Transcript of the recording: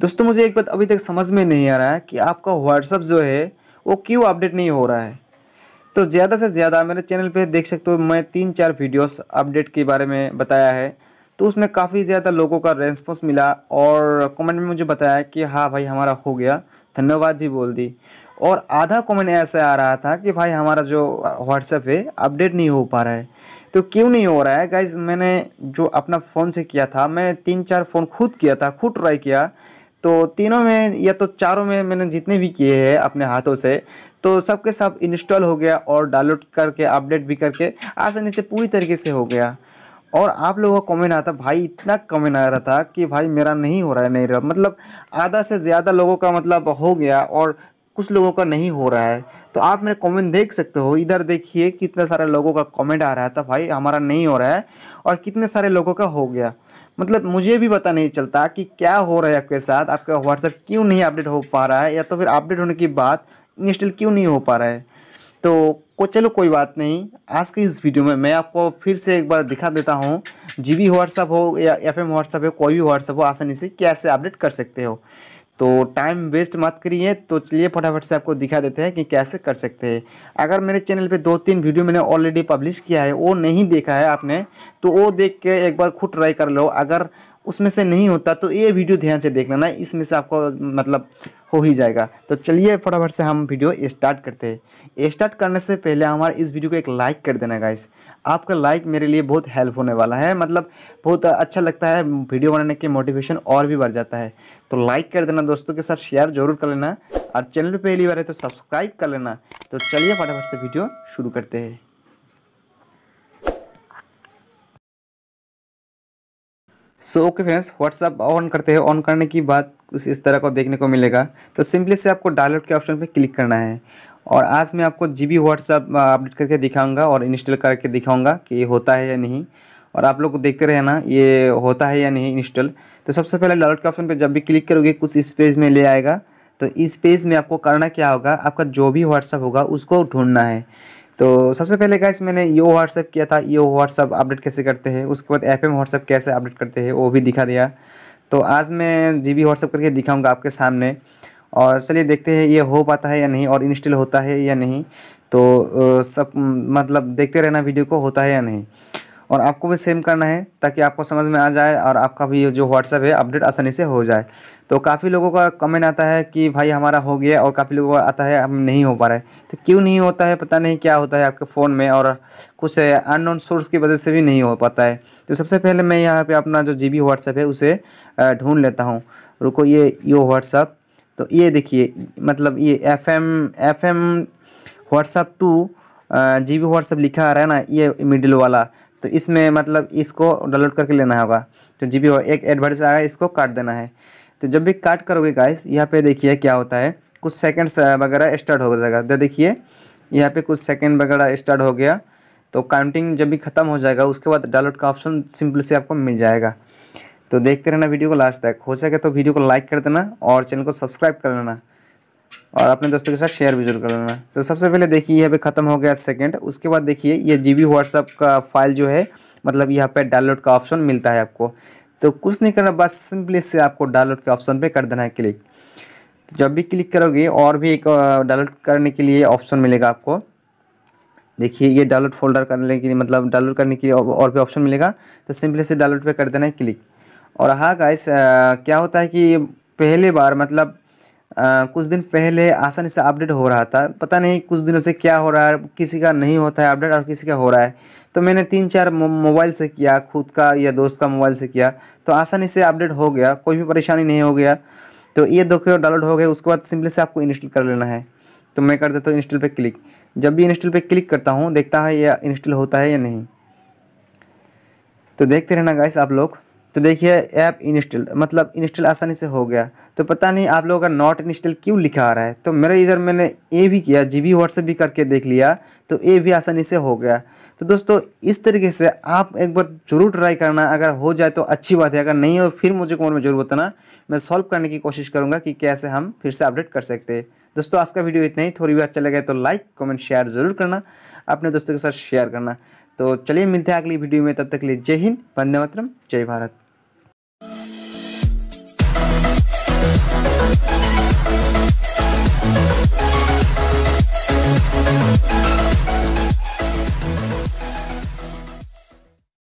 दोस्तों मुझे एक बात अभी तक समझ में नहीं आ रहा है कि आपका व्हाट्सअप जो है वो क्यों अपडेट नहीं हो रहा है तो ज़्यादा से ज़्यादा मेरे चैनल पे देख सकते हो मैं तीन चार वीडियोस अपडेट के बारे में बताया है तो उसमें काफ़ी ज़्यादा लोगों का रेस्पॉन्स मिला और कमेंट में मुझे बताया कि हाँ भाई हमारा हो गया धन्यवाद भी बोल दी और आधा कमेंट ऐसा आ रहा था कि भाई हमारा जो व्हाट्सएप है अपडेट नहीं हो पा रहा है तो क्यों नहीं हो रहा है गाइज मैंने जो अपना फ़ोन से किया था मैं तीन चार फ़ोन खुद किया था खुद ट्राई किया तो तीनों में या तो चारों में मैंने जितने भी किए हैं अपने हाथों से तो सब सब इंस्टॉल हो गया और डाउनलोड करके अपडेट भी करके आसानी से पूरी तरीके से हो गया और आप लोगों का कमेंट आता भाई इतना कमेंट आ रहा था कि भाई मेरा नहीं हो रहा है नहीं रहा मतलब आधा से ज़्यादा लोगों का मतलब हो गया और कुछ लोगों का नहीं हो रहा है तो आप मेरे कमेंट देख सकते हो इधर देखिए कितने सारे लोगों का कमेंट आ रहा था भाई हमारा नहीं हो रहा है और कितने सारे लोगों का हो गया मतलब मुझे भी पता नहीं चलता कि क्या हो रहा है आपके साथ आपका व्हाट्सएप क्यों नहीं अपडेट हो पा रहा है या तो फिर अपडेट होने के बाद इंस्टॉल क्यों नहीं हो पा रहा है तो को चलो कोई बात नहीं आज की इस वीडियो में मैं आपको फिर से एक बार दिखा देता हूँ जी बी व्हाट्सअप हो या एफ एम व्हाट्सअप हो कोई भी व्हाट्सअप हो आसानी से कैसे अपडेट कर सकते हो तो टाइम वेस्ट मत करिए तो चलिए फटाफट से आपको दिखा देते हैं कि कैसे कर सकते हैं अगर मेरे चैनल पे दो तीन वीडियो मैंने ऑलरेडी पब्लिश किया है वो नहीं देखा है आपने तो वो देख के एक बार खुद ट्राई कर लो अगर उसमें से नहीं होता तो ये वीडियो ध्यान से देख लेना इसमें से आपको मतलब हो ही जाएगा तो चलिए फटाफट से हम वीडियो स्टार्ट करते हैं स्टार्ट करने से पहले हमारे इस वीडियो को एक लाइक कर देना गाइस आपका लाइक मेरे लिए बहुत हेल्प होने वाला है मतलब बहुत अच्छा लगता है वीडियो बनाने के मोटिवेशन और भी बढ़ जाता है तो लाइक कर देना दोस्तों के साथ शेयर जरूर कर लेना और चैनल पर पहली बार है तो सब्सक्राइब कर लेना तो चलिए फटाफट से वीडियो शुरू करते हैं so okay friends WhatsApp on करते हैं ऑन करने की बात कुछ इस तरह का देखने को मिलेगा तो सिंपली से आपको डाउनलोड के ऑप्शन पर क्लिक करना है और आज मैं आपको जी बी व्हाट्सअप अपडेट करके दिखाऊंगा और इंस्टॉल करके दिखाऊंगा कि ये होता है या नहीं और आप लोग देखते रहे ना ये होता है या नहीं इंस्टॉल तो सबसे पहले डाउनलोड के ऑप्शन पर जब भी क्लिक करोगे कुछ इस पेज में ले आएगा तो इस पेज में आपको करना क्या होगा आपका जो भी व्हाट्सअप होगा उसको ढूंढना है तो सबसे पहले गाइस मैंने यो व्हाट्सअप किया था यो व्हाट्सअप अपडेट कैसे करते हैं उसके बाद एफ एम व्हाट्सअप कैसे अपडेट करते हैं वो भी दिखा दिया तो आज मैं जी बी व्हाट्सअप करके दिखाऊंगा आपके सामने और चलिए देखते हैं ये हो पाता है या नहीं और इंस्टॉल होता है या नहीं तो सब मतलब देखते रहना वीडियो को होता है या नहीं और आपको भी सेम करना है ताकि आपको समझ में आ जाए और आपका भी जो व्हाट्सअप है अपडेट आसानी से हो जाए तो काफ़ी लोगों का कमेंट आता है कि भाई हमारा हो गया और काफ़ी लोगों का आता है हम नहीं हो पा रहा है तो क्यों नहीं होता है पता नहीं क्या होता है आपके फ़ोन में और कुछ अननोन सोर्स की वजह से भी नहीं हो पाता है तो सबसे पहले मैं यहाँ पर अपना जो जी बी व्हाट्सएप है उसे ढूँढ लेता हूँ रुको ये यो व्हाट्सअप तो ये देखिए मतलब ये F M F M WhatsApp to G B WhatsApp लिखा आ रहा है ना ये मिडिल वाला तो इसमें मतलब इसको डाउनलोड करके लेना होगा तो जी बी एक एडवर्टाइज आएगा इसको काट देना है तो जब भी काट करोगे गाइस यहाँ पे देखिए क्या होता है कुछ सेकंड्स वगैरह स्टार्ट हो जाएगा दे तो देखिए यहाँ पे कुछ सेकंड वगैरह स्टार्ट हो गया तो काउंटिंग जब भी ख़त्म हो जाएगा उसके बाद डाउनलोड का ऑप्शन सिंपल से आपको मिल जाएगा तो देखते रहना वीडियो को लास्ट तक हो सके तो वीडियो को लाइक कर देना और चैनल को सब्सक्राइब कर लेना और अपने दोस्तों के साथ शेयर भी जरूर कर लेना तो सबसे पहले देखिए यहाँ पे ख़त्म हो गया सेकंड उसके बाद देखिए ये जी बी व्हाट्सअप का फाइल जो है मतलब यहाँ पे डाउनलोड का ऑप्शन मिलता है आपको तो कुछ नहीं करना बस सिंपली से आपको डाउनलोड के ऑप्शन पे कर देना है क्लिक जब भी क्लिक करोगे और भी एक डाउनलोड करने के लिए ऑप्शन मिलेगा आपको देखिए ये डाउनलोड फोल्डर करने के लिए मतलब डाउनलोड करने के लिए और भी ऑप्शन मिलेगा तो सिंपली से डाउनलोड पर कर देना है क्लिक और हाँ गाइस क्या होता है कि पहली बार मतलब आ, कुछ दिन पहले आसानी से अपडेट हो रहा था पता नहीं कुछ दिनों से क्या हो रहा है किसी का नहीं होता है अपडेट और किसी का हो रहा है तो मैंने तीन चार मोबाइल से किया खुद का या दोस्त का मोबाइल से किया तो आसानी से अपडेट हो गया कोई भी परेशानी नहीं हो गया तो ये दोखे डाउनलोड हो गए उसके बाद सिंपली से आपको इंस्टॉल कर लेना है तो मैं कर देता हूँ इंस्टॉल पर क्लिक जब भी इंस्टॉल पर क्लिक करता हूँ देखता है यह इंस्टॉल होता है या नहीं तो देखते रहना गाइस आप लोग तो देखिए ऐप इंस्टॉल मतलब इंस्टॉल आसानी से हो गया तो पता नहीं आप लोगों का नॉट इंस्टॉल क्यों लिखा आ रहा है तो मेरे इधर मैंने ए भी किया जी बी व्हाट्सएप भी करके देख लिया तो ए भी आसानी से हो गया तो दोस्तों इस तरीके से आप एक बार जरूर ट्राई करना अगर हो जाए तो अच्छी बात है अगर नहीं हो फिर मुझे कमेंट में जरूर बताना मैं सॉल्व करने की कोशिश करूँगा कि कैसे हम फिर से अपडेट कर सकते हैं दोस्तों आज का वीडियो इतना ही थोड़ी भी अच्छा लगे तो लाइक कमेंट शेयर ज़रूर करना अपने दोस्तों के साथ शेयर करना तो चलिए मिलते हैं अगली वीडियो में तब तक के लिए जय हिंद वंदे मातरम जय भारत